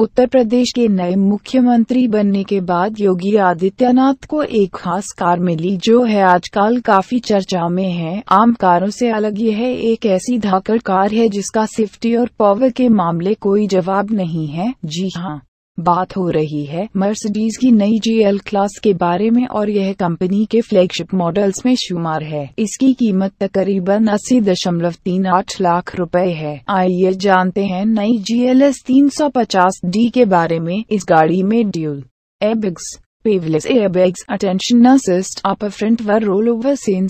उत्तर प्रदेश के नए मुख्यमंत्री बनने के बाद योगी आदित्यनाथ को एक खास कार मिली जो है आजकल काफी चर्चा में है आम कारों से अलग यह है एक ऐसी धाकड़ कार है जिसका सेफ्टी और पावर के मामले कोई जवाब नहीं है जी हाँ बात हो रही है मर्सिडीज की नई जी एल क्लास के बारे में और यह कंपनी के फ्लैगशिप मॉडल्स में शुमार है इसकी कीमत तकरीबन अस्सी दशमलव तीन आठ लाख रुपए है आइए जानते हैं नई जी एल एस तीन सौ पचास डी के बारे में इस गाड़ी में dual airbags pelvis airbags attention assist upper front व roll over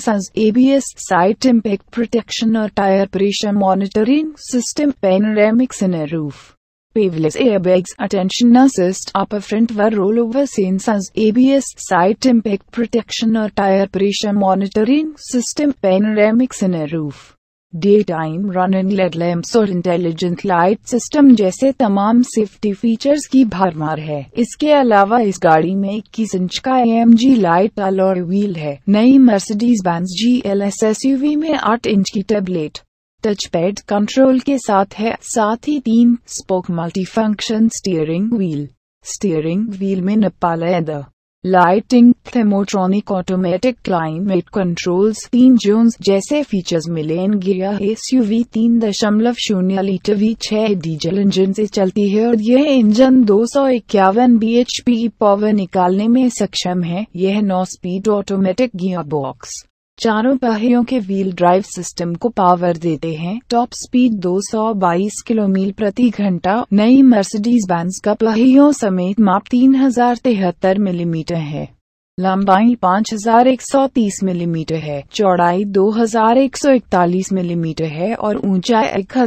B S side impact protection और tire pressure monitoring system panoramics in roof Pavel's airbags attention assist upper front were rollover sensors ABS side impact protection or tire pressure monitoring system panoramics in a roof. Daytime running LED lamps और intelligent light system जैसे तमाम safety features की भरमार है इसके अलावा इस गाड़ी में इक्कीस इंच का M G light alloy wheel है नई Mercedes Benz G L S S U V में आठ इंच की टेबलेट टचपैड कंट्रोल के साथ है साथ ही तीन spoke multifunction steering wheel steering wheel में nappa lighting thermotronic automatic climate controls तीन जोन जैसे फीचर्स मिले इन एस यू वी तीन दशमलव शून्य लीटर वी छह डीजल इंजन से चलती है और यह इंजन दो सौ इक्यावन बी एच पी पावर निकालने में सक्षम है यह नौ स्पीड ऑटोमेटिक गियर बॉक्स चारों पहियों के व्हील ड्राइव सिस्टम को पावर देते हैं टॉप स्पीड 222 किलोमीटर प्रति घंटा नई मर्सिडीज बैंस का पहियों समेत माप तीन हजार तिहत्तर मिलीमीटर है लंबाई 5130 मिलीमीटर mm है चौड़ाई 2141 मिलीमीटर mm है और ऊंचाई एक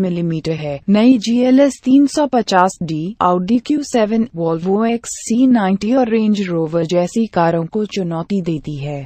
मिलीमीटर mm है नई जी एल एस तीन सौ पचास D Audi Q seven Volvo X C ninety और रेंज रोवर जैसी कारों को चुनौती देती है